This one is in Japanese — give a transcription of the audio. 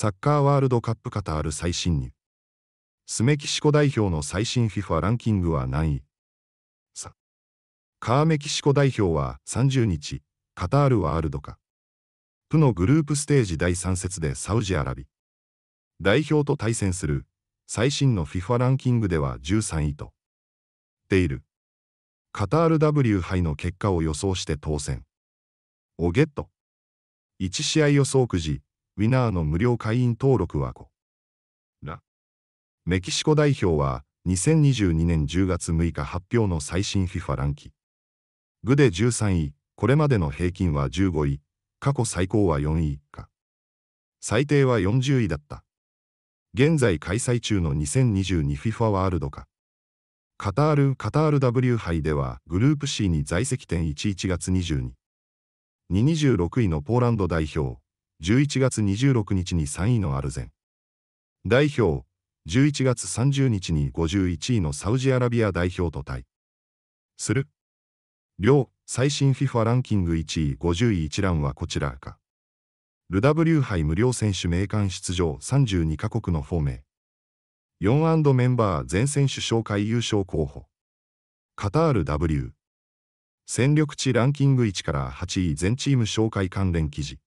サッカーワールドカップカタール最新に。スメキシコ代表の最新 FIFA ランキングは何位さ。カーメキシコ代表は30日、カタールワールドカップのグループステージ第3節でサウジアラビ代表と対戦する最新の FIFA ランキングでは13位とている。カタール W 杯の結果を予想して当選。をゲット。1試合予想くじ、ウィナーの無料会員登録は5ラ。メキシコ代表は、2022年10月6日発表の最新 FIFA ランキングで13位、これまでの平均は15位、過去最高は4位以下。最低は40位だった。現在開催中の 2022FIFA ワールドカカタール・カタール W 杯ではグループ C に在籍点11月22。226位のポーランド代表、11月26日に3位のアルゼン。代表、11月30日に51位のサウジアラビア代表と対。する。両、最新 FIFA ランキング1位50位一覧はこちらか。ル W 杯無料選手名鑑出場32カ国のフォーメー。4メンバー全選手紹介優勝候補。カタール W。戦力値ランキング1から8位全チーム紹介関連記事。